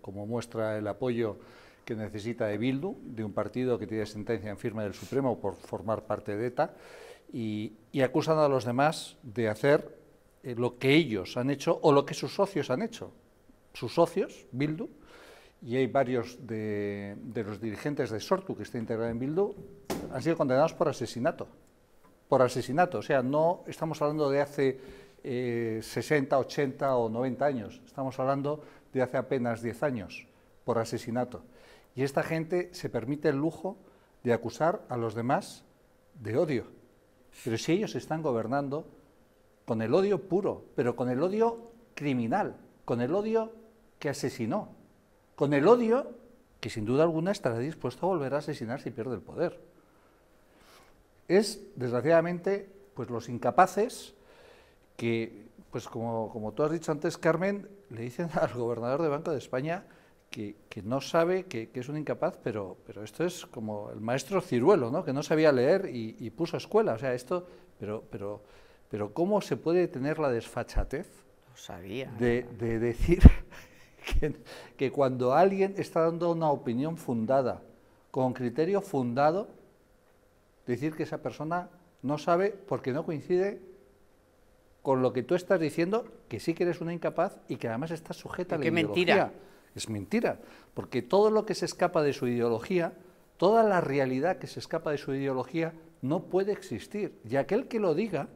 como muestra el apoyo que necesita de Bildu, de un partido que tiene sentencia en firma del Supremo por formar parte de ETA, y, acusan acusando a los demás de hacer eh, lo que ellos han hecho o lo que sus socios han hecho. Sus socios, Bildu, y hay varios de, de los dirigentes de Sortu que está integrado en Bildu, han sido condenados por asesinato. Por asesinato, o sea, no estamos hablando de hace 60, eh, 80 o 90 años. Estamos hablando de hace apenas 10 años por asesinato. Y esta gente se permite el lujo de acusar a los demás de odio. Pero si ellos están gobernando con el odio puro, pero con el odio criminal, con el odio que asesinó, con el odio que sin duda alguna estará dispuesto a volver a asesinar si pierde el poder. Es, desgraciadamente, pues los incapaces que, pues como, tú has dicho antes, Carmen, le dicen al gobernador de Banco de España que, no sabe, que, es un incapaz, pero, pero esto es como el maestro ciruelo, ¿no? que no sabía leer y, y puso escuela. O sea, esto, pero, pero, pero ¿cómo se puede tener la desfachatez ¿eh? de, decir que, que, cuando alguien está dando una opinión fundada, con criterio fundado, decir que esa persona no sabe porque no coincide con lo que tú estás diciendo que sí que eres una incapaz y que además estás sujeta a la qué mentira. Es mentira, porque todo lo que se escapa de su ideología, toda la realidad que se escapa de su ideología no puede existir. Y aquel que lo diga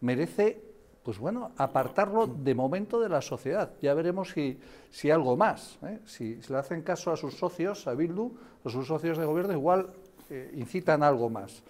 merece, pues bueno, apartarlo de momento de la sociedad. Ya veremos si, algo más. ¿eh? Si, le hacen caso a sus socios, a Bildu, a sus socios de gobierno, igual eh, incitan algo más.